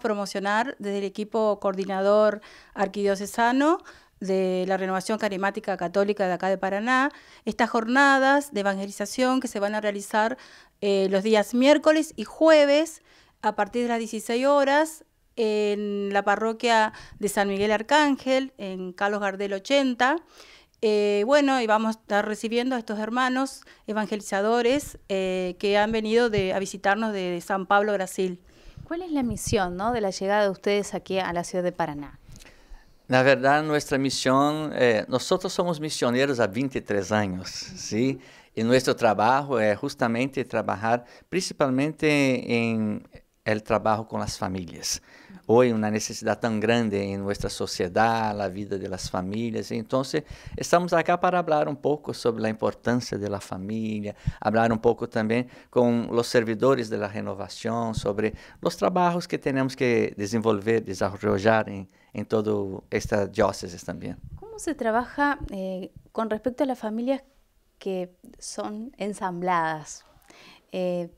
promocionar desde el equipo coordinador arquidiocesano de la Renovación carimática Católica de acá de Paraná, estas jornadas de evangelización que se van a realizar eh, los días miércoles y jueves a partir de las 16 horas en la parroquia de San Miguel Arcángel, en Carlos Gardel 80. Eh, bueno, y vamos a estar recibiendo a estos hermanos evangelizadores eh, que han venido a visitarnos de San Pablo, Brasil. ¿Cuál es la misión de la llegada de ustedes aquí a la ciudad de Paraná? La verdad, nuestra misión, eh, nosotros somos misioneros a 23 años, ¿sí? Y nuestro trabajo es justamente trabajar principalmente en... o trabalho com as famílias. Hoy uma necessidade tão grande em nossa sociedade, a vida de famílias. Então, Entonces, estamos aqui para falar um pouco sobre a importância da família, falar um pouco também com os servidores de la sobre os trabalhos que temos que desenvolver, desarrollar em en toda esta diócesis também. Como se trabalha eh, respeito respecto a las que são ensambladas? Eh,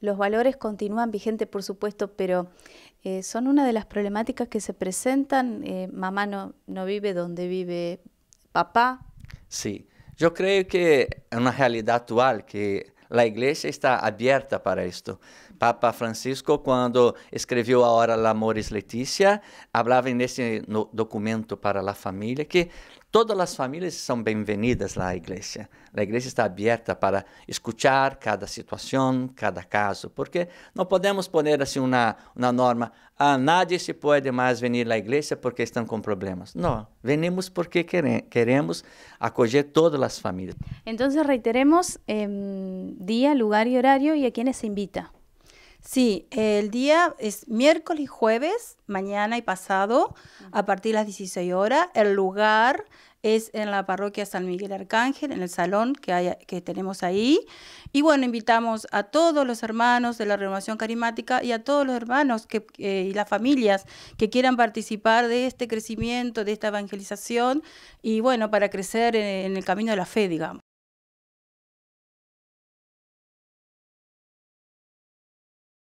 Los valores continúan vigentes, por supuesto, pero eh, son una de las problemáticas que se presentan. Eh, mamá no, no vive donde vive papá. Sí, yo creo que es una realidad actual que a igreja está aberta para isto. Papa Francisco, quando escreveu a Hora Lamores Letícia, falava nesse documento para a família que todas as famílias são bem-vindas à igreja. A igreja está aberta para escutar cada situação, cada caso, porque não podemos pôr assim uma, uma norma, ah, nadie se pode mais vir à igreja porque estão com problemas. Não, venimos porque queremos acolher todas as famílias. Então, reiteremos, eh, día, lugar y horario y a quienes se invita. Sí, el día es miércoles y jueves, mañana y pasado, a partir de las 16 horas. El lugar es en la parroquia San Miguel Arcángel, en el salón que, tenemos ahí. Y bueno, invitamos a todos los hermanos de la Renovación Carismática y a todos los hermanos y las familias que quieran participar de este crecimiento, de esta evangelización y bueno, para crecer en el camino de la fe, digamos.